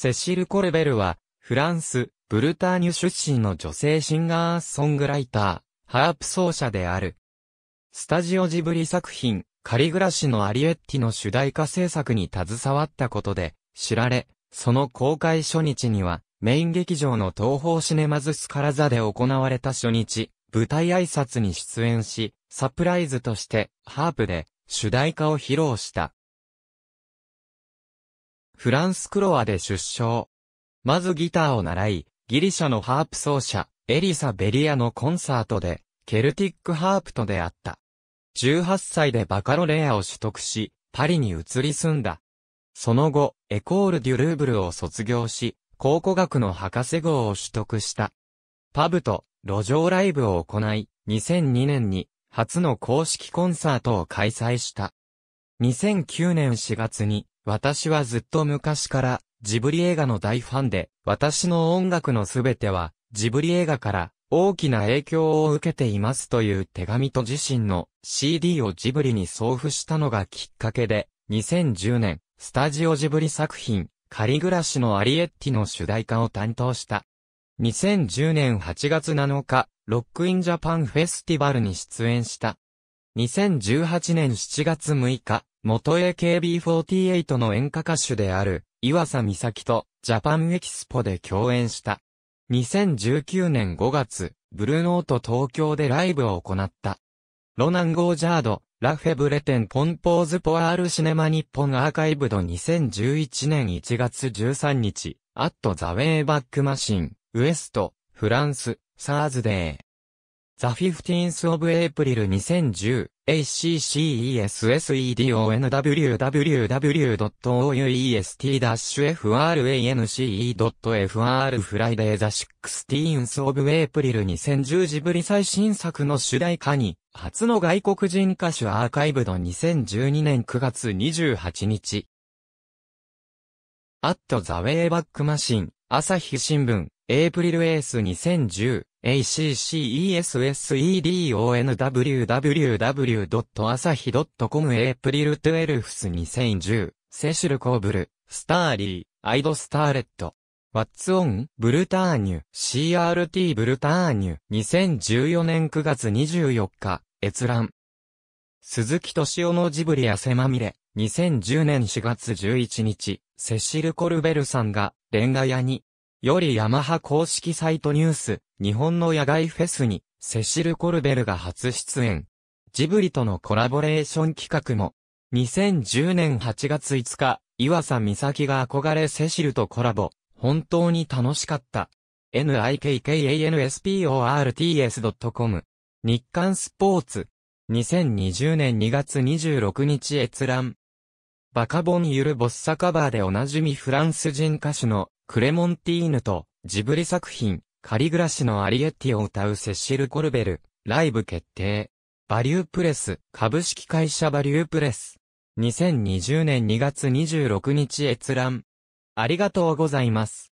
セシル・コルベルは、フランス、ブルターニュ出身の女性シンガーソングライター、ハープ奏者である。スタジオジブリ作品、仮暮らしのアリエッティの主題歌制作に携わったことで、知られ、その公開初日には、メイン劇場の東方シネマズスカラ座で行われた初日、舞台挨拶に出演し、サプライズとして、ハープで、主題歌を披露した。フランスクロアで出生。まずギターを習い、ギリシャのハープ奏者、エリサ・ベリアのコンサートで、ケルティックハープと出会った。18歳でバカロレアを取得し、パリに移り住んだ。その後、エコール・デュルーブルを卒業し、考古学の博士号を取得した。パブと路上ライブを行い、2002年に初の公式コンサートを開催した。2009年4月に私はずっと昔からジブリ映画の大ファンで、私の音楽のすべてはジブリ映画から大きな影響を受けていますという手紙と自身の CD をジブリに送付したのがきっかけで、2010年、スタジオジブリ作品、仮暮らしのアリエッティの主題歌を担当した。2010年8月7日、ロックインジャパンフェスティバルに出演した。2018年7月6日、元 a KB48 の演歌歌手である、岩佐美咲と、ジャパンエキスポで共演した。2019年5月、ブルーノート東京でライブを行った。ロナン・ゴージャード、ラフェブレテン・ポンポーズ・ポアール・シネマ・ニッポン・アーカイブド2011年1月13日、アット・ザ・ウェイ・バック・マシン、ウエスト、フランス、サーズデー。The 15th of April 2010 accessedonwww.ouest-france.fr i The 16th of April 2010ジブリ最新作の主題歌に、初の外国人歌手アーカイブド2012年9月28日。At the Wayback Machine 朝日新聞、エイプリルエース 2010ACCESSEDONWWW.asahi.com エイプリル1 2 2 0 1 0セシル・コーブル、スターリー、アイド・スターレット。ワッツオン、ブルターニュ、CRT ブルターニュ、2014年9月24日、閲覧。鈴木敏夫のジブリ汗まみれ、2010年4月11日、セシル・コルベルさんが、レンガ屋に、よりヤマハ公式サイトニュース、日本の野外フェスに、セシル・コルベルが初出演。ジブリとのコラボレーション企画も、2010年8月5日、岩佐美咲が憧れセシルとコラボ、本当に楽しかった。nikkansports.com 日刊スポーツ2020年2月26日閲覧バカボン・ゆるボッサカバーでおなじみフランス人歌手のクレモンティーヌとジブリ作品、仮暮らしのアリエッティを歌うセシル・コルベル、ライブ決定。バリュープレス、株式会社バリュープレス。2020年2月26日閲覧。ありがとうございます。